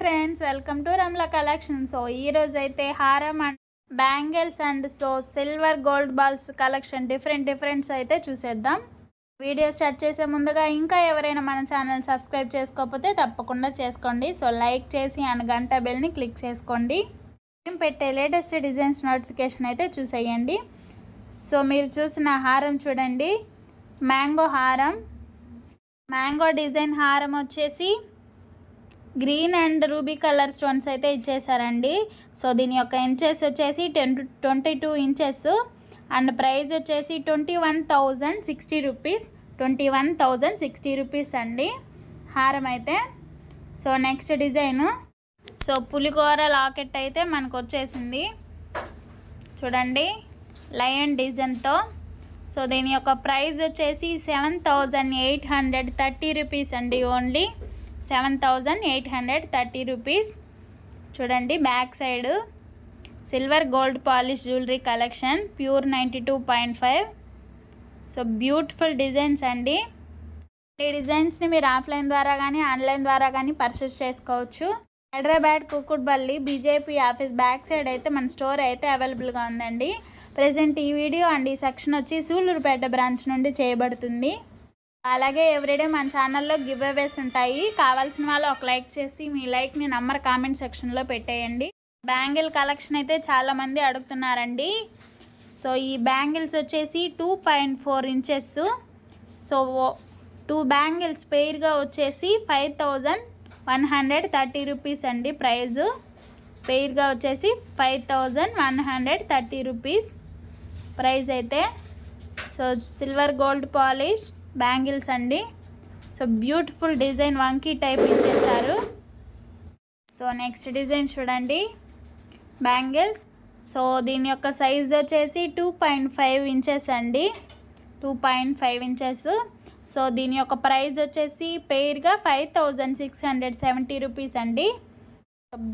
friends welcome to Ramla collection so ఈరోజు అయితే హారం and bangles and so silver gold balls collection different differents అయితే చూసేద్దాం వీడియో స్టార్ట్ చేసే ముందుగా ఇంకా ఎవరైనా మన ఛానల్ సబ్స్క్రైబ్ చేసుకోకపోతే తప్పకుండా చేసుకోండి సో లైక్ చేసి అండ్ గంట బెల్ని క్లిక్ చేసుకోండి మేము పెట్టే లేటెస్ట్ డిజైన్స్ నోటిఫికేషన్ అయితే చూసేయండి సో మీరు చూసిన హారం చూడండి మ్యాంగో హారం మ్యాంగో డిజైన్ హారం వచ్చేసి green and ruby colour stones అయితే ఇచ్చేసారండి సో దీని యొక్క ఇంచెస్ వచ్చేసి ten twenty two inches and price వచ్చేసి twenty one thousand sixty rupees twenty one thousand sixty rupees అండి హారం అయితే సో నెక్స్ట్ డిజైన్ సో పులికూర లాకెట్ అయితే మనకు వచ్చేసింది చూడండి లయన్ డిజైన్తో సో దీని యొక్క ప్రైస్ వచ్చేసి seven thousand eight hundred thirty rupees అండి only seven thousand eight hundred thirty rupees చూడండి back side silver gold polish jewellery collection pure ninety two point five so beautiful designs అండి ఈ డిజైన్స్ని మీరు offline ద్వారా కానీ ఆన్లైన్ ద్వారా కానీ పర్చేస్ చేసుకోవచ్చు Hyderabad Kukatpally BJP office back side అయితే మన స్టోర్ అయితే అవైలబుల్గా ఉందండి ప్రజెంట్ ఈ వీడియో అండ్ ఈ సెక్షన్ వచ్చి సూళ్ళూరుపేట బ్రాంచ్ నుండి చేయబడుతుంది అలాగే ఎవ్రీడే మన ఛానల్లో గివ్ అవేస్ ఉంటాయి కావాల్సిన వాళ్ళు ఒక లైక్ చేసి మీ లైక్ని నంబర్ కామెంట్ సెక్షన్లో పెట్టేయండి బ్యాంగిల్ కలెక్షన్ అయితే చాలామంది అడుగుతున్నారండి సో ఈ బ్యాంగిల్స్ వచ్చేసి two point four inches so two bangles పెయిర్గా వచ్చేసి five thousand one hundred thirty rupees అండి ప్రైజు పెయిర్గా వచ్చేసి five thousand one hundred thirty rupees price అయితే so silver gold polish bangles అండి సో బ్యూటిఫుల్ డిజైన్ వంకీ టైప్ ఇచ్చేసారు సో నెక్స్ట్ డిజైన్ చూడండి బ్యాంగిల్స్ సో దీని యొక్క సైజ్ వచ్చేసి టూ పాయింట్ ఫైవ్ ఇంచెస్ అండి two point five inches so దీని యొక్క ప్రైస్ వచ్చేసి పెయిర్గా five thousand six hundred seventy rupees అండి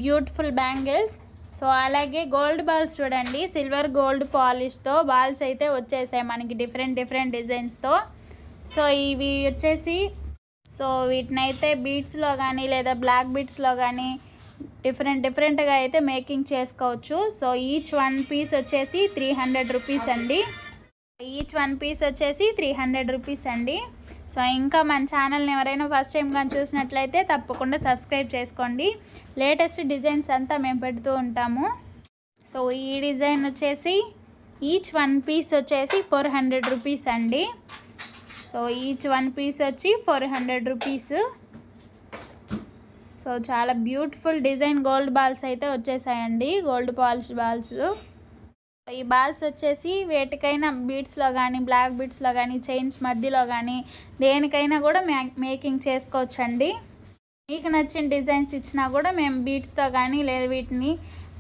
బ్యూటిఫుల్ బ్యాంగిల్స్ సో అలాగే గోల్డ్ బాల్స్ చూడండి సిల్వర్ గోల్డ్ పాలిష్తో బాల్స్ అయితే వచ్చేసాయి మనకి డిఫరెంట్ డిఫరెంట్ డిజైన్స్తో సో ఇవి వచ్చేసి సో వీటినైతే బీట్స్లో కానీ లేదా బ్లాక్ బీట్స్లో కానీ డిఫరెంట్ డిఫరెంట్గా అయితే మేకింగ్ చేసుకోవచ్చు సో ఈచ్ వన్ పీస్ వచ్చేసి త్రీ హండ్రెడ్ రూపీస్ అండి ఈచ్ వన్ పీస్ వచ్చేసి త్రీ హండ్రెడ్ రూపీస్ అండి సో ఇంకా మన ఛానల్ని ఎవరైనా ఫస్ట్ టైం కానీ చూసినట్లయితే తప్పకుండా సబ్స్క్రైబ్ చేసుకోండి లేటెస్ట్ డిజైన్స్ అంతా మేము పెడుతూ ఉంటాము సో ఈ డిజైన్ వచ్చేసి ఈచ్ వన్ పీస్ వచ్చేసి ఫోర్ హండ్రెడ్ రూపీస్ అండి సో ఈచ్ వన్ పీస్ వచ్చి ఫోర్ హండ్రెడ్ రూపీస్ సో చాలా బ్యూటిఫుల్ డిజైన్ గోల్డ్ బాల్స్ అయితే వచ్చేసాయండి గోల్డ్ పాలిష్ బాల్స్ ఈ బాల్స్ వచ్చేసి వేటికైనా బీట్స్లో కానీ బ్లాక్ బీట్స్లో కానీ చైన్స్ మధ్యలో కానీ దేనికైనా కూడా మేకింగ్ చేసుకోవచ్చండి మీకు నచ్చిన డిజైన్స్ ఇచ్చినా కూడా మేము బీట్స్తో కానీ లేదా వీటిని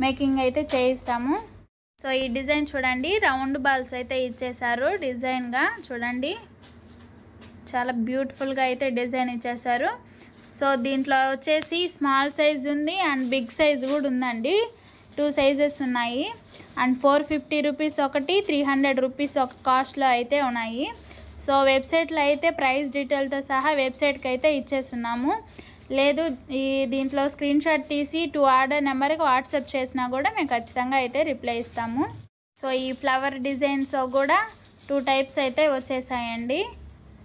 మేకింగ్ అయితే చేయిస్తాము సో ఈ డిజైన్ చూడండి రౌండ్ బాల్స్ అయితే ఇచ్చేసారు డిజైన్గా చూడండి చాలా బ్యూటిఫుల్గా అయితే డిజైన్ ఇచ్చేసారు సో దీంట్లో వచ్చేసి స్మాల్ సైజ్ ఉంది అండ్ బిగ్ సైజ్ కూడా ఉందండి టూ సైజెస్ ఉన్నాయి అండ్ ఫోర్ ఫిఫ్టీ రూపీస్ ఒకటి త్రీ హండ్రెడ్ రూపీస్ ఒక కాస్ట్లో అయితే ఉన్నాయి సో వెబ్సైట్లో అయితే ప్రైస్ డీటెయిల్తో సహా వెబ్సైట్కి అయితే ఇచ్చేస్తున్నాము లేదు ఈ దీంట్లో స్క్రీన్ షాట్ తీసి టూ ఆర్డర్ నెంబర్కి వాట్సాప్ చేసినా కూడా మేము ఖచ్చితంగా అయితే రిప్లై ఇస్తాము సో ఈ ఫ్లవర్ డిజైన్స్ కూడా టూ టైప్స్ అయితే వచ్చేసాయండి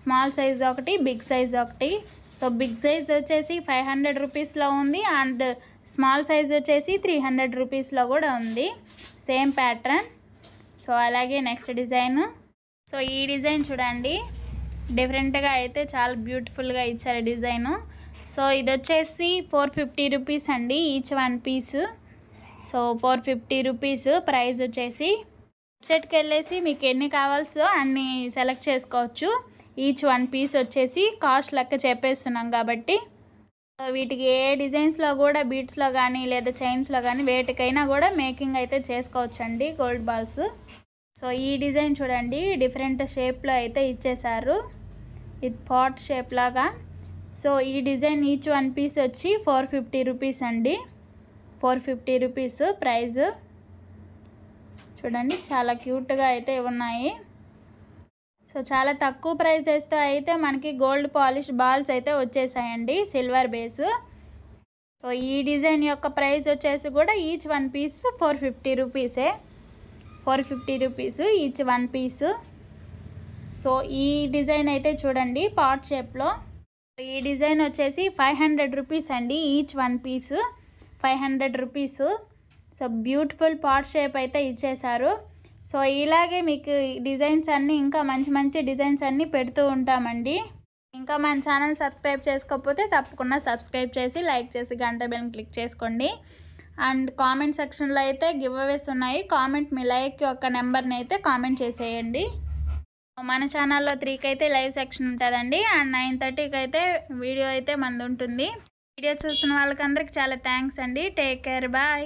స్మాల్ సైజ్ ఒకటి బిగ్ సైజ్ ఒకటి సో బిగ్ సైజ్ వచ్చేసి ఫైవ్ హండ్రెడ్ రూపీస్లో ఉంది అండ్ స్మాల్ సైజ్ వచ్చేసి త్రీ హండ్రెడ్ రూపీస్లో కూడా ఉంది సేమ్ ప్యాటర్న్ సో అలాగే నెక్స్ట్ డిజైన్ సో ఈ డిజైన్ చూడండి డిఫరెంట్గా అయితే చాలా బ్యూటిఫుల్గా ఇచ్చారు డిజైను సో ఇది వచ్చేసి ఫోర్ ఫిఫ్టీ రూపీస్ అండి each one piece so four fifty rupees price వచ్చేసి వెబ్సైట్కి వెళ్ళేసి మీకు ఎన్ని కావాల్సో అన్ని సెలెక్ట్ చేసుకోవచ్చు ఈచ్ వన్ పీస్ వచ్చేసి కాస్ట్ లెక్క చెప్పేస్తున్నాం కాబట్టి వీటికి ఏ డిజైన్స్లో కూడా బీట్స్లో కానీ లేదా చైన్స్లో కానీ వేటికైనా కూడా మేకింగ్ అయితే చేసుకోవచ్చండి గోల్డ్ బాల్స్ సో ఈ డిజైన్ చూడండి డిఫరెంట్ షేప్లో అయితే ఇచ్చేసారు ఇది పాట్ షేప్ లాగా సో ఈ డిజైన్ ఈచ్ వన్ పీస్ వచ్చి ఫోర్ ఫిఫ్టీ రూపీస్ అండి ఫోర్ ఫిఫ్టీ రూపీస్ ప్రైస్ చూడండి చాలా క్యూట్గా అయితే ఉన్నాయి సో చాలా తక్కువ ప్రైజెస్తో అయితే మనకి గోల్డ్ పాలిష్ బాల్స్ అయితే వచ్చేసాయండి సిల్వర్ బేస్ సో ఈ డిజైన్ యొక్క ప్రైస్ వచ్చేసి కూడా each one piece four fifty రూపీసే four fifty rupees each one piece so ఈ డిజైన్ అయితే చూడండి పాట్ షేప్లో ఈ డిజైన్ వచ్చేసి ఫైవ్ హండ్రెడ్ రూపీస్ అండి each one piece five hundred rupees so beautiful pot shape అయితే ఇచ్చేశారు సో ఇలాగే మీకు డిజైన్స్ అన్నీ ఇంకా మంచి మంచి డిజైన్స్ అన్నీ పెడుతూ ఉంటామండి ఇంకా మన ఛానల్ సబ్స్క్రైబ్ చేసుకోకపోతే తప్పకుండా సబ్స్క్రైబ్ చేసి లైక్ చేసి గంట బెల్ని క్లిక్ చేసుకోండి అండ్ కామెంట్ సెక్షన్లో అయితే గివ్ అవేస్ ఉన్నాయి కామెంట్ మీ లైక్ యొక్క నెంబర్ని అయితే కామెంట్ చేసేయండి మన ఛానల్లో త్రీకి అయితే లైవ్ సెక్షన్ ఉంటుందండి అండ్ నైన్ థర్టీకి అయితే వీడియో అయితే మనది ఉంటుంది వీడియో చూసిన వాళ్ళకందరికి చాలా థ్యాంక్స్ అండి టేక్ కేర్ బాయ్